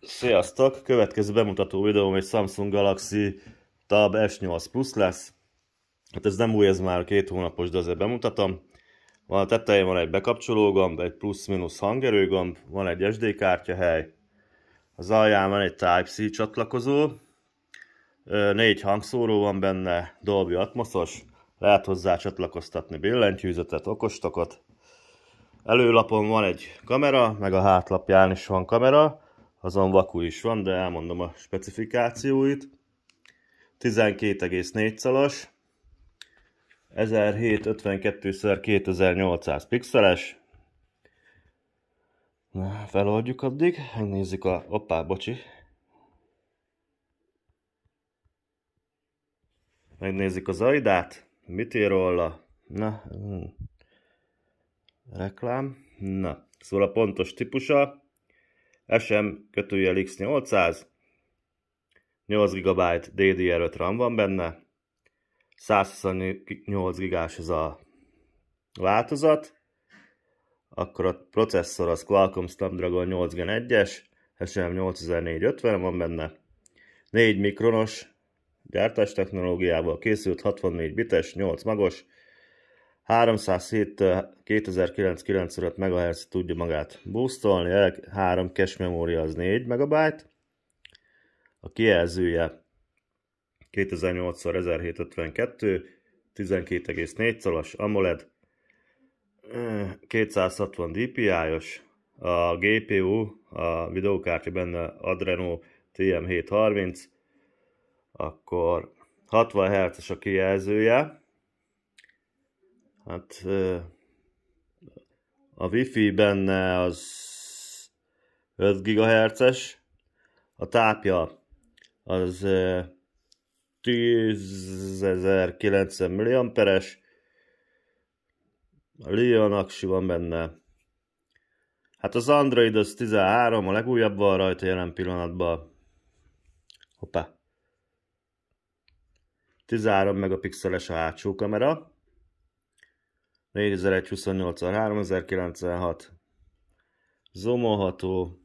Sziasztok! Következő bemutató videóm egy Samsung Galaxy Tab S8 Plus lesz. Hát ez nem új, ez már két hónapos, de azért bemutatom. Van a tetején van egy bekapcsológomb, egy plusz-minusz hangerőgomb, van egy SD kártyahely, az alján van egy Type-C csatlakozó, négy hangszóró van benne, Dolby Atmosos, lehet hozzá csatlakoztatni billentyűzetet, okostokot. Előlapon van egy kamera, meg a hátlapján is van kamera, azon vaku is van, de elmondom a specifikációit. 12,4 szalas, 1752x2800 pixeles, Na, feloldjuk addig, megnézzük a... Oppá, bocsi. Megnézzük az ajdát, mit ír róla. Na, hmm. reklám. Na, szóval a pontos típusa SM kötőjel X800, 8 GB DDR5 RAM van benne, 128 GB ez a változat, akkor a processzor az Qualcomm Snapdragon 8 Gen 1-es, SM8450 van benne, 4 mikronos gyártás technológiával készült, 64 bites, 8 magos, 307 2995 MHz tudja magát boostolni, 3 cache memória az 4 MB, a kijelzője 2008 x 1752 12,4 szalas AMOLED, 260 DPI-os, a GPU, a videókártya benne Adreno TM730, akkor 60 Hz-es a kijelzője, Hát a wifi benne az 5 GHz-es, a tápja az 10.090 milliamperes, a Leon aksi van benne. Hát az Android az 13, a legújabb van rajta jelen pillanatban. Hoppá. 13 megapixeles a hátsó kamera. 4128 3096 zoomolható,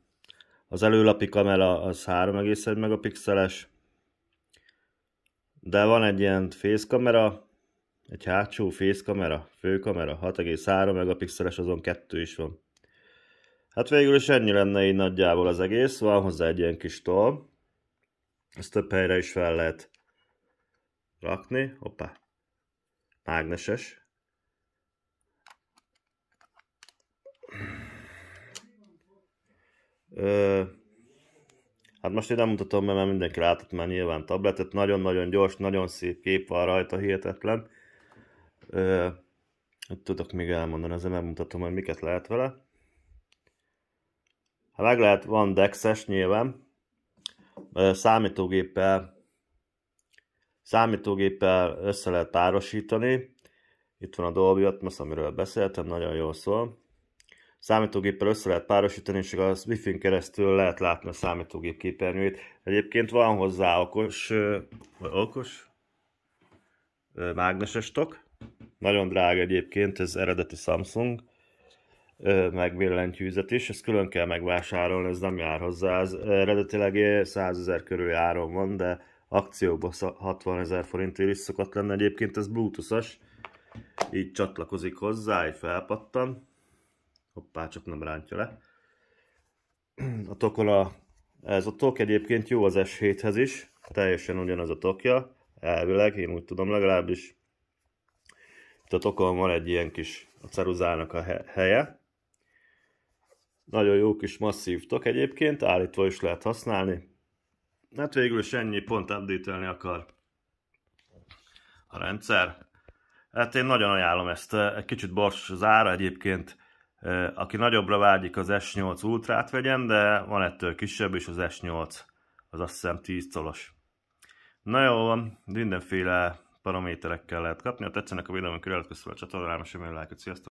az előlapi kamera az 3,1 megapixeles, de van egy ilyen kamera, egy hátsó fészkamera, főkamera, 6,3 megapixeles, azon kettő is van. Hát végül is ennyi lenne így nagyjából az egész, van hozzá egy ilyen kis tol, ezt több helyre is fel lehet rakni, hoppá, mágneses, Ö, hát most én nem mutatom mert már mindenki látott már nyilván tabletet. Nagyon-nagyon gyors, nagyon szép kép van rajta, hihetetlen. Ö, tudok még elmondani, ezzel megmutatom, hogy miket lehet vele. Hát meg lehet, van dexes nyilván. Ö, számítógéppel számítógéppel össze lehet párosítani. Itt van a Dolby Atmos, amiről beszéltem, nagyon jól szól számítógéppel össze lehet párosítani, és az Wi-Fi-n keresztül lehet látni a számítógép képernyőjét. Egyébként van hozzá okos, vagy okos mágneses tok. Nagyon drága egyébként, ez eredeti Samsung meg billentyűzet is, ezt külön kell megvásárolni, ez nem jár hozzá. Ez eredetileg 100 ezer körül áron van, de akcióban 60 ezer forintért is szokott lenni. Egyébként ez bluetooth így csatlakozik hozzá, egy felpattan Hoppá, csak nem rántja le. A Tokola, ez a tok egyébként jó az S7-hez is, teljesen ugyanaz a tokja, elvileg, én úgy tudom legalábbis. Itt a tokon van egy ilyen kis a ceruzának a helye. Nagyon jó kis masszív tok egyébként, állítva is lehet használni. Hát végül is ennyi, pont update akar a rendszer. Hát én nagyon ajánlom ezt. Egy kicsit bors az ára egyébként, aki nagyobbra vágyik, az S8 Ultrát vegyen, de van ettől kisebb, és az S8 az azt hiszem 10 colos. Na jó van, mindenféle paraméterekkel lehet kapni. Ha tetszenek a videóm, akkor iratkozz fel a csatornára, és a sziasztok!